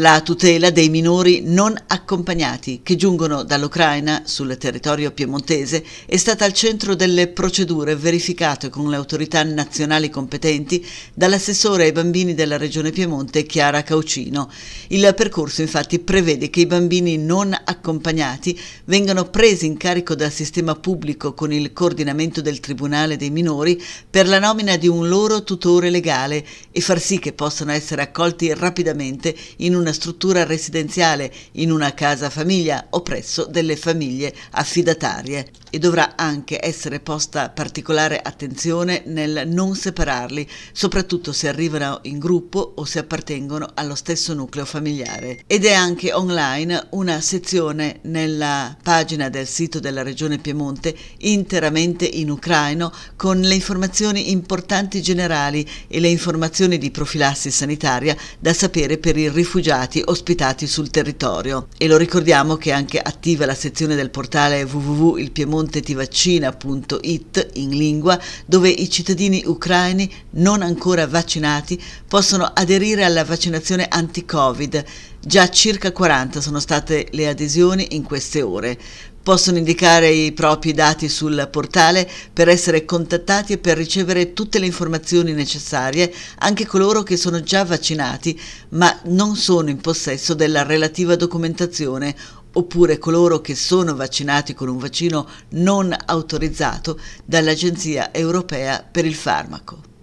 la tutela dei minori non accompagnati che giungono dall'Ucraina sul territorio piemontese è stata al centro delle procedure verificate con le autorità nazionali competenti dall'assessore ai bambini della Regione Piemonte Chiara Caucino. Il percorso infatti prevede che i bambini non accompagnati vengano presi in carico dal sistema pubblico con il coordinamento del Tribunale dei minori per la nomina di un loro tutore legale e far sì che possano essere accolti rapidamente in una una struttura residenziale, in una casa famiglia o presso delle famiglie affidatarie e dovrà anche essere posta particolare attenzione nel non separarli, soprattutto se arrivano in gruppo o se appartengono allo stesso nucleo familiare. Ed è anche online una sezione nella pagina del sito della Regione Piemonte interamente in ucraino con le informazioni importanti generali e le informazioni di profilassi sanitaria da sapere per il rifugiato stati ospitati sul territorio e lo ricordiamo che è anche attiva la sezione del portale www.ilpiemontetivaccina.it in lingua dove i cittadini ucraini non ancora vaccinati possono aderire alla vaccinazione anti-covid Già circa 40 sono state le adesioni in queste ore. Possono indicare i propri dati sul portale per essere contattati e per ricevere tutte le informazioni necessarie anche coloro che sono già vaccinati ma non sono in possesso della relativa documentazione oppure coloro che sono vaccinati con un vaccino non autorizzato dall'Agenzia europea per il farmaco.